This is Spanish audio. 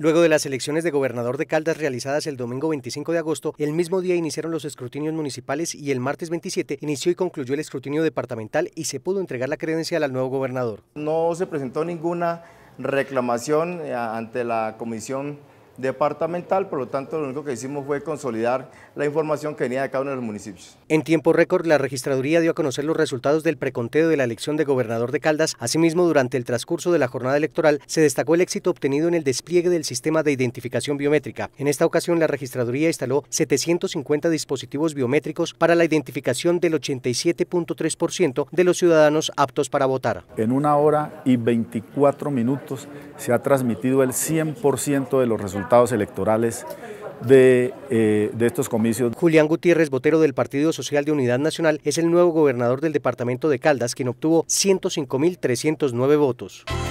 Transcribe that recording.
Luego de las elecciones de gobernador de Caldas realizadas el domingo 25 de agosto, el mismo día iniciaron los escrutinios municipales y el martes 27 inició y concluyó el escrutinio departamental y se pudo entregar la credencial al nuevo gobernador. No se presentó ninguna reclamación eh, ante la comisión departamental, por lo tanto lo único que hicimos fue consolidar la información que venía de cada uno de los municipios. En tiempo récord, la registraduría dio a conocer los resultados del preconteo de la elección de gobernador de Caldas. Asimismo, durante el transcurso de la jornada electoral se destacó el éxito obtenido en el despliegue del sistema de identificación biométrica. En esta ocasión, la registraduría instaló 750 dispositivos biométricos para la identificación del 87.3% de los ciudadanos aptos para votar. En una hora y 24 minutos se ha transmitido el 100% de los resultados electorales eh, de, estos comicios. Julián Gutiérrez, Botero del Partido Social de Unidad Nacional, es el nuevo gobernador del departamento de Caldas, quien obtuvo 105.309 votos.